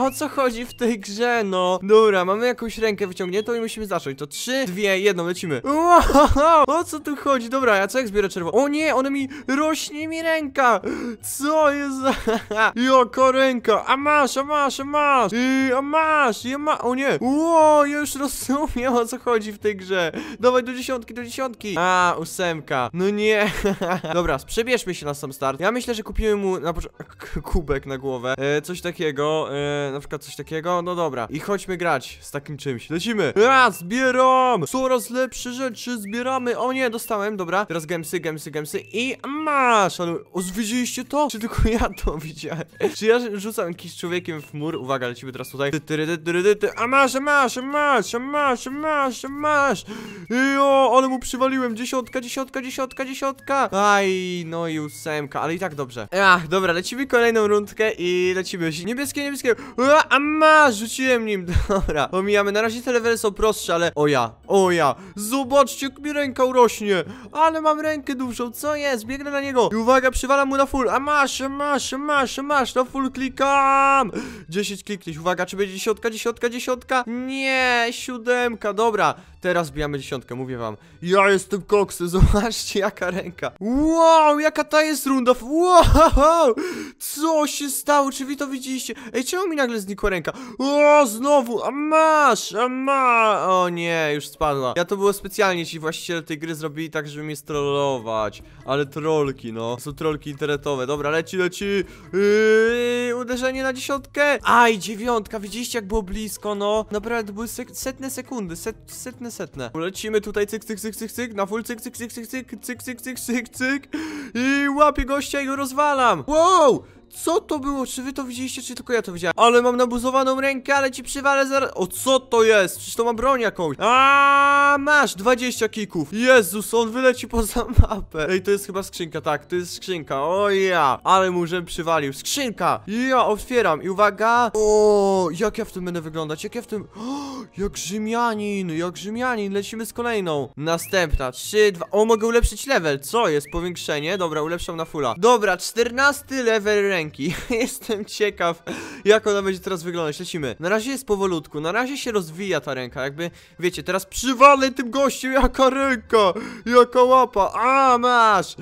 O co chodzi w tej grze, no? Dobra, mamy jakąś rękę wyciągniętą i musimy zacząć. To trzy, dwie, jedno, lecimy. Wow, o co tu chodzi? Dobra, ja co jak zbierę czerwone? O nie, ona mi... Rośnie mi ręka! Co jest za... Joko ręka! A masz, a masz, a masz! I a masz, ja ma... O nie! Ło, ja już rozumiem o co chodzi w tej grze. Dawaj do dziesiątki, do dziesiątki! A, ósemka. No nie. Dobra, przebierzmy się na sam start. Ja myślę, że kupimy mu na początku... Kubek na głowę. E, coś takiego. E na przykład coś takiego, no dobra. I chodźmy grać z takim czymś. Lecimy! Ja, zbieram! Coraz lepsze rzeczy zbieramy. O nie, dostałem, dobra. Teraz gemsy, gemsy, gemsy i masz! Ale o, widzieliście to? Czy tylko ja to widziałem? Czy ja rzucam jakiś człowiekiem w mur? Uwaga, lecimy teraz tutaj. A masz, a masz, a masz, a masz, a masz, a masz! Jo, ale mu przywaliłem. Dziesiątka, dziesiątka, dziesiątka, dziesiątka. Aj, no i ósemka, ale i tak dobrze. Ach, dobra, lecimy kolejną rundkę i lecimy. Niebieskie, niebieskie. Ua, a masz rzuciłem nim, dobra Pomijamy, na razie te levely są prostsze, ale o ja, o ja Zobaczcie, jak mi ręka urośnie Ale mam rękę dużą, co jest, biegnę na niego I uwaga, przywalam mu na full, a masz, a masz, a masz, a masz, na full klikam 10 kliknięć. uwaga, czy będzie dziesiątka, dziesiątka, dziesiątka Nie, siódemka, dobra Teraz bijamy dziesiątkę, mówię wam Ja jestem koksy, zobaczcie jaka ręka Wow, jaka ta jest runda Wow, co się stało, czy wy to widzieliście Ej, czemu mi nagle znikła ręka. O, znowu, a masz, a ma. O nie, już spadła. Ja to było specjalnie, ci właściciele tej gry zrobili tak, żeby mnie strollować. Ale trolki, no. To są trolki internetowe. Dobra, leci, leci. Yy, uderzenie na dziesiątkę. Aj, dziewiątka, widzieliście jak było blisko, no. Naprawdę, były sek setne sekundy, set setne, setne. Lecimy tutaj, cyk, cyk, cyk, cyk, cyk, na full cyk, cyk, cyk, cyk, cyk, cyk, cyk, cyk, cyk, cyk. I łapię gościa i go rozwalam. Wow! Co to było? Czy wy to widzieliście, czy tylko ja to widziałem? Ale mam nabuzowaną rękę, ale ci przywalę zaraz... O, co to jest? Przecież to ma broń jakąś. A masz 20 kików. Jezus, on wyleci poza mapę. Ej, to jest chyba skrzynka, tak, to jest skrzynka. O ja, ale mu żem przywalił. Skrzynka! Ja otwieram i uwaga... O, jak ja w tym będę wyglądać, jak ja w tym... O, jak Rzymianin, jak Rzymianin. Lecimy z kolejną. Następna, 3, 2... O, mogę ulepszyć level. Co jest? Powiększenie. Dobra, ulepszam na fulla. Dobra, 14 level rank ręki. Jestem ciekaw, jak ona będzie teraz wyglądać. Lecimy. Na razie jest powolutku, na razie się rozwija ta ręka. Jakby, wiecie, teraz przywalę tym gościem, jaka ręka, jaka łapa. A, masz!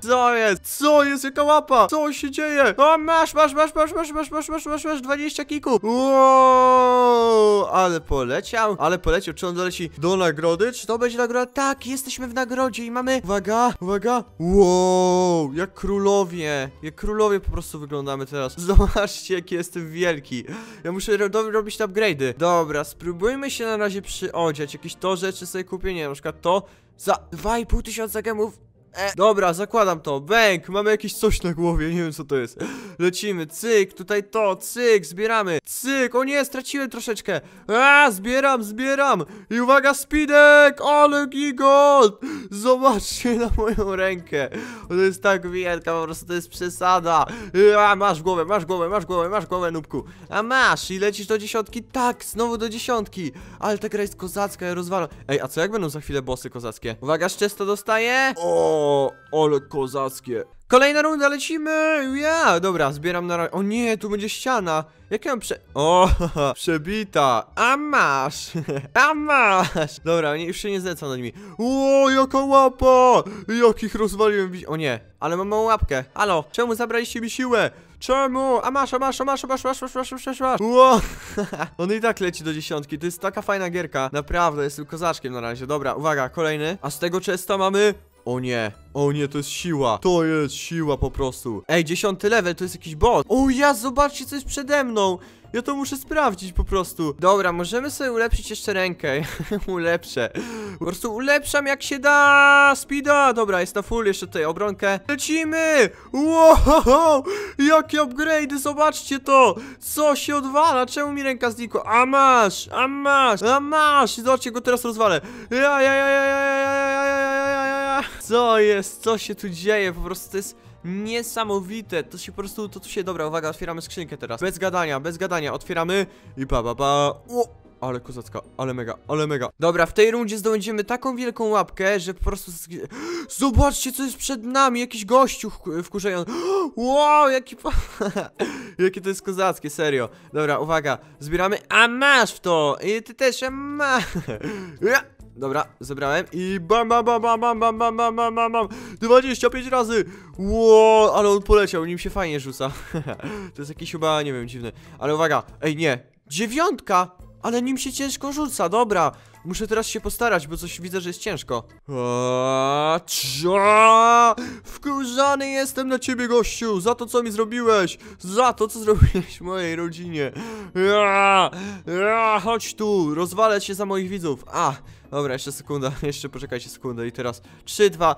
Co jest? Co jest? Jaka łapa? Co się dzieje? A, masz, masz, masz, masz, masz, masz, masz, masz, masz, masz, 20 kików. Wow! Ale poleciał, ale poleciał. Czy on doleci do nagrody? Czy to będzie nagroda? Tak, jesteśmy w nagrodzie i mamy... Uwaga, uwaga. Wow, jak królowie. Jak królowie po prostu wyglądamy teraz. Zobaczcie, jaki jestem wielki. Ja muszę ro robić upgrade'y. Dobra, spróbujmy się na razie przyodziać. Jakieś to rzeczy sobie kupię, nie na przykład to za 2,5 tysiąca gemów E, dobra, zakładam to. Bęk, mamy jakieś coś na głowie, nie wiem co to jest. Lecimy, cyk, tutaj to, cyk, zbieramy. Cyk, o nie, straciłem troszeczkę. A, zbieram, zbieram. I uwaga, spidek, ale gigot. Zobaczcie na moją rękę. To jest tak wielka, po prostu to jest przesada. E, a, masz głowę, masz głowę, masz głowę, masz głowę, nubku. A masz i lecisz do dziesiątki. Tak, znowu do dziesiątki. Ale ta gra jest kozacka, ja rozwalam. Ej, a co jak będą za chwilę bossy kozackie? Uwaga, szczęsto dostaję. O! O, ole kozackie. Kolejna runda, lecimy! Yeah, dobra, zbieram na razie. O nie, tu będzie ściana. Jak ją prze... O, przebita. A masz! A masz! Dobra, nie, już się nie zlecam nad nimi. O, jaka łapa! Jakich rozwaliłem... O nie, ale mam małą łapkę. Halo, czemu zabraliście mi siłę? Czemu? A masz, a masz, a masz, a masz, masz, masz, masz, masz, masz, masz. Wow. On i tak leci do dziesiątki. To jest taka fajna gierka. Naprawdę, jestem kozaczkiem na razie. Dobra, uwaga, kolejny. A z tego czesta mamy o nie, o nie, to jest siła To jest siła po prostu Ej, dziesiąty level, to jest jakiś boss O ja, zobaczcie co jest przede mną ja to muszę sprawdzić po prostu Dobra, możemy sobie ulepszyć jeszcze rękę Ulepszę Po prostu ulepszam jak się da Speeda, dobra, jest na full jeszcze tutaj obronkę Lecimy Wow, jakie upgrade, Zobaczcie to, co się odwala Czemu mi ręka znikła, a masz A masz, a masz, zobaczcie go teraz rozwalę Ja, ja, ja, ja, ja co jest? Co się tu dzieje? Po prostu to jest niesamowite. To się po prostu, to tu się, dobra, uwaga, otwieramy skrzynkę teraz. Bez gadania, bez gadania, otwieramy i pa, pa, pa. O! Ale kozacka, ale mega, ale mega Dobra, w tej rundzie zdobędziemy taką wielką łapkę, że po prostu... Zobaczcie, co jest przed nami, jakiś gościu wkurzający Wow, jaki... Jakie to jest kozackie, serio Dobra, uwaga, zbieramy, a masz w to I ty też, a masz Dobra, zebrałem i bam, bam, bam, bam, bam, bam, bam, bam, bam, bam, 25 razy! Ło, ale on poleciał, nim się fajnie rzuca. to jest jakiś chyba, nie wiem, dziwny. Ale uwaga, ej nie, dziewiątka! Ale nim się ciężko rzuca, dobra Muszę teraz się postarać, bo coś widzę, że jest ciężko. Wkurzany jestem na ciebie, gościu! Za to, co mi zrobiłeś! Za to, co zrobiłeś mojej rodzinie! chodź tu! Rozwalę się za moich widzów! A! Dobra, jeszcze sekunda, jeszcze poczekajcie sekundę i teraz 3, 2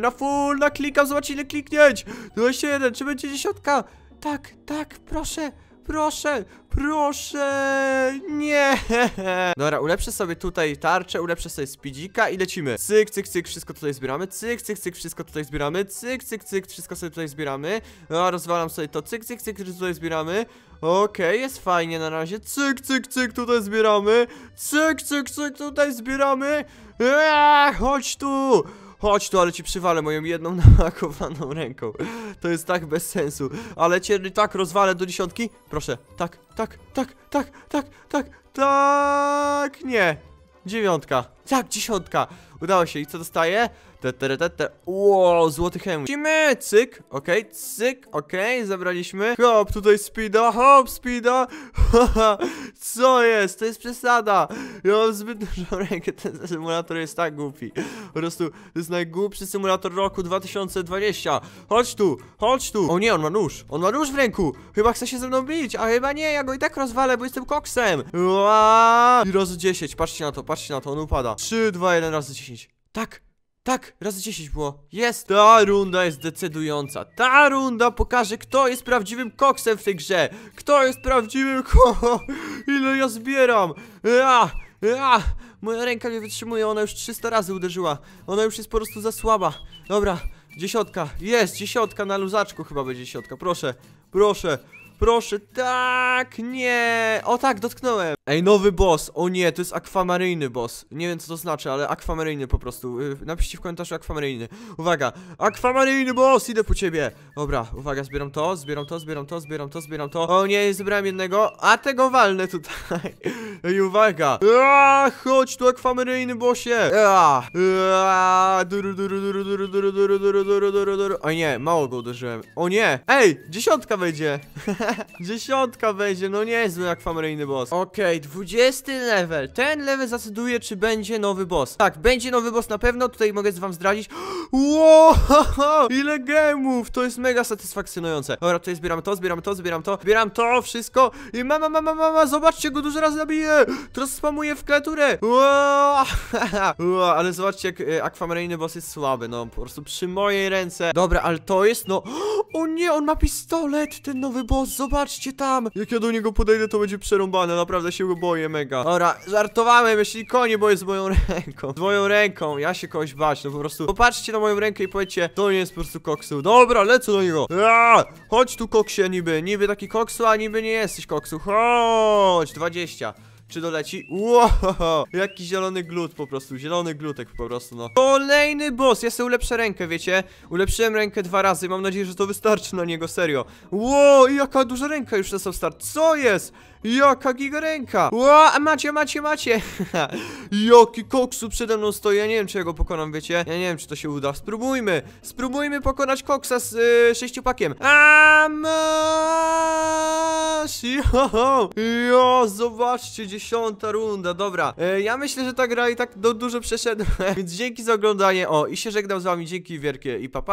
Na full, na klikam, zobaczcie ile kliknięć 21, czy będzie dziesiątka? Tak, tak, proszę proszę, proszę, nie. Dobra, ulepszę sobie tutaj tarczę, ulepszę sobie speedzika i lecimy. Cyk, cyk, cyk, wszystko tutaj zbieramy, cyk, cyk, cyk, wszystko tutaj zbieramy, cyk, cyk, cyk, wszystko sobie tutaj zbieramy. No, rozwalam sobie to, cyk, cyk, cyk, tutaj zbieramy. Okej, okay, jest fajnie na razie. Cyk, cyk, cyk, tutaj zbieramy. Cyk, cyk, cyk, tutaj zbieramy. Eee, chodź tu! Chodź tu, ale ci przywalę moją jedną namakowaną ręką. To jest tak bez sensu. Ale cię tak rozwalę do dziesiątki? Proszę, tak, tak, tak, tak, tak, tak, tak, nie. Dziewiątka. Tak, dziesiątka! Udało się i co dostaję? te, Wow, złoty hełm. Lecimy, cyk, okej, okay, cyk, okej, okay, zabraliśmy. Hop, tutaj speeda, hop, speeda. co jest? To jest przesada. Ja mam zbyt dużą rękę, ten symulator jest tak głupi. Po prostu, to jest najgłupszy symulator roku 2020. Chodź tu, chodź tu. O nie, on ma nóż, on ma nóż w ręku. Chyba chce się ze mną bić, a chyba nie, ja go i tak rozwalę, bo jestem koksem. Wow. I razy 10, patrzcie na to, patrzcie na to, on upada. 3, 2, 1, razy 10 Tak, tak, razy 10 było Jest, ta runda jest decydująca Ta runda pokaże kto jest prawdziwym koksem w tej grze Kto jest prawdziwym ko Ile ja zbieram Ja, ja. Moja ręka nie wytrzymuje, ona już 300 razy uderzyła Ona już jest po prostu za słaba Dobra, dziesiątka, jest, dziesiątka na luzaczku chyba będzie dziesiątka Proszę, proszę, proszę, tak, nie O tak, dotknąłem Ej, nowy boss, o nie, to jest akwamaryjny boss Nie wiem co to znaczy, ale akwamaryjny po prostu y, Napiszcie w komentarzu akwamaryjny Uwaga, akwamaryjny boss, idę po ciebie Dobra, uwaga, zbieram to, zbieram to, zbieram to, zbieram to, zbieram to O nie, zebrałem jednego, a tego walnę tutaj Ej, uwaga Aaaa, chodź tu akwamaryjny bossie Aaaa O nie, mało go uderzyłem O nie, ej, dziesiątka wejdzie Dziesiątka wejdzie, no niezły akwamaryjny boss Okej okay. Okej, okay, 20 level. Ten level zdecyduje, czy będzie nowy boss. Tak, będzie nowy boss na pewno, tutaj mogę wam zdradzić. Wow, ile gemów! To jest mega satysfakcjonujące. Dobra, tutaj zbieram to, zbieram to, zbieram to, zbieram to, wszystko. I mama, mama, mama, zobaczcie, go dużo razy nabiję. Teraz spamuję w kreaturę. Wow, wow, ale zobaczcie, jak e, akwamarynny boss jest słaby. No, po prostu przy mojej ręce. Dobra, ale to jest, no... O nie, on ma pistolet, ten nowy boss, zobaczcie tam. Jak ja do niego podejdę, to będzie przerąbane, naprawdę się go boję mega. Dobra, żartowałem, jeśli konie boję z moją ręką. Z moją ręką, ja się kogoś bać, no po prostu popatrzcie na moją rękę i powiedzcie, to nie jest po prostu koksu. Dobra, lecę do niego. Aaaa, chodź tu koksie niby, niby taki koksu, a niby nie jesteś koksu. Chodź, 20. Czy doleci? Wow, jaki zielony glut po prostu, zielony glutek po prostu, no. Kolejny boss, ja sobie ulepszę rękę, wiecie? Ulepszyłem rękę dwa razy, mam nadzieję, że to wystarczy na niego, serio. Wow, jaka duża ręka już na start, co jest? Jaka gigaręka! Ła, macie, macie, macie! Joki koksu przede mną stoi, ja nie wiem czy ja go pokonam, wiecie? Ja nie wiem czy to się uda, spróbujmy! Spróbujmy pokonać koksa z yy, sześciopakiem! E, tak papa